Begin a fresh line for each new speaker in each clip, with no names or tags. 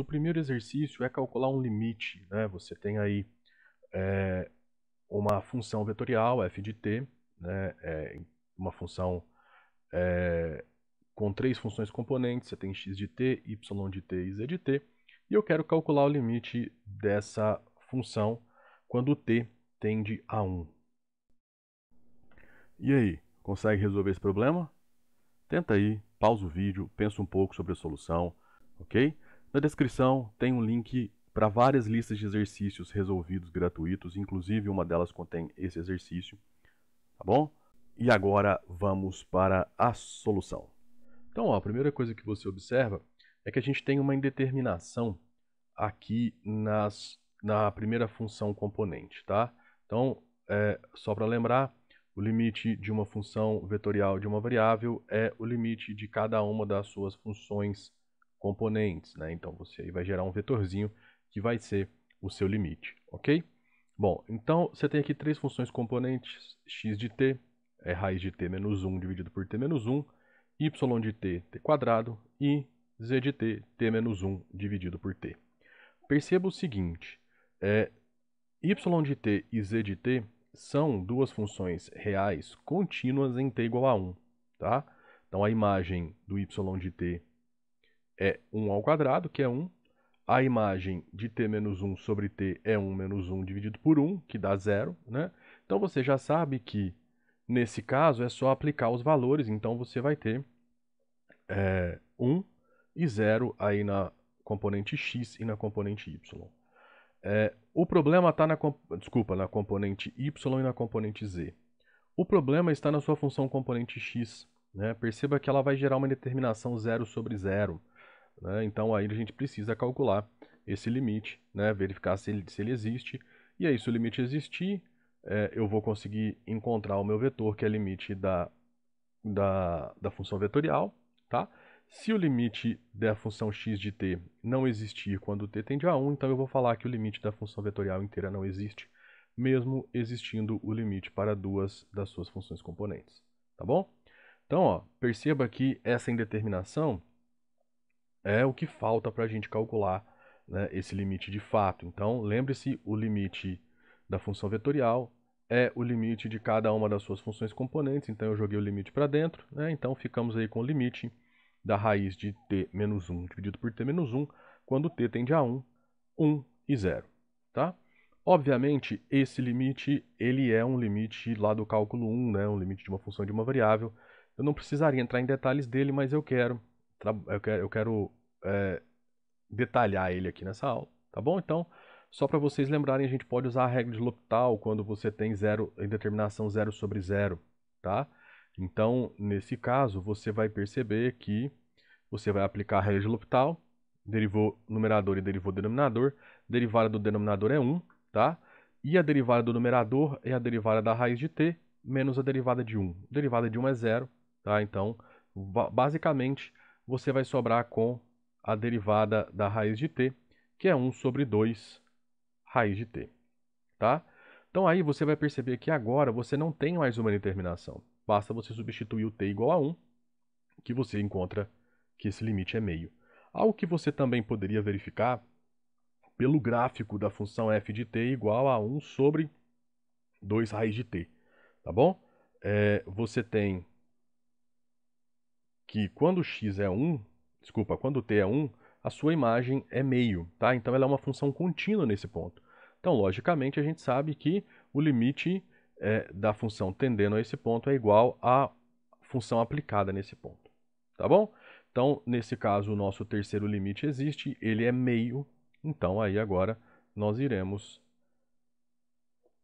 o primeiro exercício é calcular um limite. Né? Você tem aí é, uma função vetorial, f de t, né? É uma função é, com três funções componentes, você tem x de t, y de t e z de t, e eu quero calcular o limite dessa função quando t tende a 1. E aí, consegue resolver esse problema? Tenta aí, pausa o vídeo, pensa um pouco sobre a solução, ok? Na descrição tem um link para várias listas de exercícios resolvidos gratuitos, inclusive uma delas contém esse exercício, tá bom? E agora vamos para a solução. Então, ó, a primeira coisa que você observa é que a gente tem uma indeterminação aqui nas, na primeira função componente, tá? Então, é, só para lembrar, o limite de uma função vetorial de uma variável é o limite de cada uma das suas funções componentes, né? Então você aí vai gerar um vetorzinho que vai ser o seu limite, ok? Bom, então você tem aqui três funções componentes, x de t é raiz de t menos 1 dividido por t menos 1, y de t, t quadrado e z de t, t menos 1 dividido por t. Perceba o seguinte, é, y de t e z de t são duas funções reais contínuas em t igual a 1, tá? Então a imagem do y de t é 1 ao quadrado, que é 1. A imagem de t menos 1 sobre t é 1 menos 1 dividido por 1, que dá 0. Né? Então você já sabe que, nesse caso, é só aplicar os valores. Então você vai ter é, 1 e 0 aí na componente x e na componente y. É, o problema está na, desculpa, na componente y e na componente z. O problema está na sua função componente x. Né? Perceba que ela vai gerar uma determinação 0 sobre 0. Né? Então aí a gente precisa calcular esse limite, né? verificar se ele, se ele existe. E aí, se o limite existir, é, eu vou conseguir encontrar o meu vetor, que é limite da, da, da função vetorial. Tá? Se o limite da função x de t não existir quando t tende a 1, então eu vou falar que o limite da função vetorial inteira não existe, mesmo existindo o limite para duas das suas funções componentes. Tá bom? Então, ó, perceba que essa indeterminação é o que falta para a gente calcular né, esse limite de fato. Então, lembre-se, o limite da função vetorial é o limite de cada uma das suas funções componentes, então eu joguei o limite para dentro, né? então ficamos aí com o limite da raiz de t menos 1 dividido por t menos 1, quando t tende a 1, 1 e 0. Tá? Obviamente, esse limite ele é um limite lá do cálculo 1, né? um limite de uma função de uma variável. Eu não precisaria entrar em detalhes dele, mas eu quero, eu quero, eu quero é, detalhar ele aqui nessa aula, tá bom? Então, só para vocês lembrarem, a gente pode usar a regra de L'Hopital quando você tem zero, indeterminação zero sobre zero, tá? Então, nesse caso, você vai perceber que você vai aplicar a regra de L'Hopital, derivou numerador e derivou denominador, derivada do denominador é 1, tá? E a derivada do numerador é a derivada da raiz de t menos a derivada de 1. derivada de 1 é zero, tá? Então, basicamente, você vai sobrar com a derivada da raiz de t, que é 1 sobre 2 raiz de t. Tá? Então aí você vai perceber que agora você não tem mais uma determinação. Basta você substituir o t igual a 1, que você encontra que esse limite é meio. Algo que você também poderia verificar pelo gráfico da função f de t igual a 1 sobre 2 raiz de t. Tá bom? É, você tem que quando x é 1, desculpa, quando t é 1, a sua imagem é meio, tá? Então ela é uma função contínua nesse ponto. Então, logicamente, a gente sabe que o limite é, da função tendendo a esse ponto é igual à função aplicada nesse ponto, tá bom? Então, nesse caso, o nosso terceiro limite existe, ele é meio, então aí agora nós iremos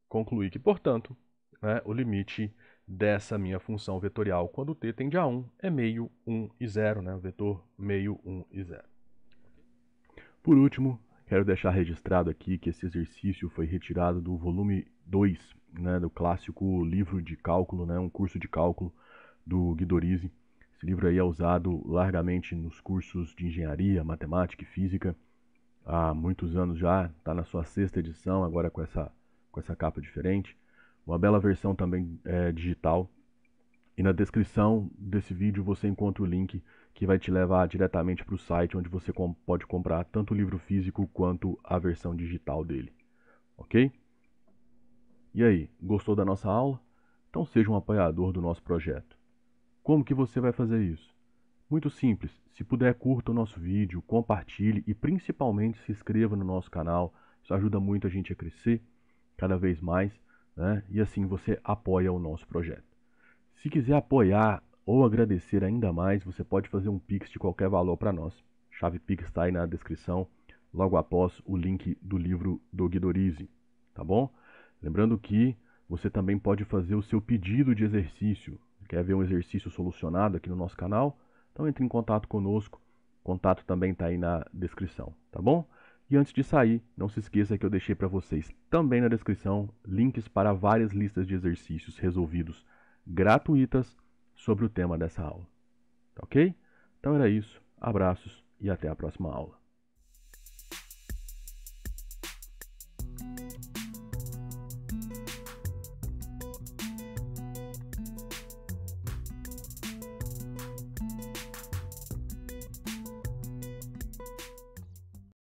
concluir que, portanto, né, o limite dessa minha função vetorial quando t tende a 1 é meio, 1 e 0, né? o vetor meio, 1 e 0. Por último, quero deixar registrado aqui que esse exercício foi retirado do volume 2 né, do clássico livro de cálculo, né, um curso de cálculo do Guidorizzi Esse livro aí é usado largamente nos cursos de engenharia, matemática e física há muitos anos já, está na sua sexta edição, agora com essa, com essa capa diferente uma bela versão também é, digital. E na descrição desse vídeo você encontra o link que vai te levar diretamente para o site onde você com pode comprar tanto o livro físico quanto a versão digital dele. Ok? E aí, gostou da nossa aula? Então seja um apoiador do nosso projeto. Como que você vai fazer isso? Muito simples. Se puder, curta o nosso vídeo, compartilhe e principalmente se inscreva no nosso canal. Isso ajuda muito a gente a crescer cada vez mais né? e assim você apoia o nosso projeto. Se quiser apoiar ou agradecer ainda mais, você pode fazer um Pix de qualquer valor para nós. Chave Pix está aí na descrição, logo após o link do livro do Guidorize, tá bom? Lembrando que você também pode fazer o seu pedido de exercício. Quer ver um exercício solucionado aqui no nosso canal? Então entre em contato conosco. contato também está aí na descrição, tá bom? E antes de sair, não se esqueça que eu deixei para vocês também na descrição links para várias listas de exercícios resolvidos gratuitas sobre o tema dessa aula. Tá ok? Então era isso. Abraços e até a próxima aula.